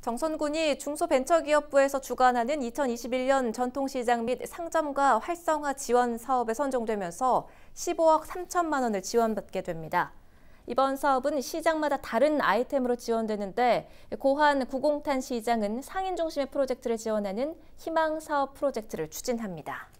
정선군이 중소벤처기업부에서 주관하는 2021년 전통시장 및 상점과 활성화 지원 사업에 선정되면서 15억 3천만 원을 지원받게 됩니다. 이번 사업은 시장마다 다른 아이템으로 지원되는데 고한 구공탄 시장은 상인 중심의 프로젝트를 지원하는 희망 사업 프로젝트를 추진합니다.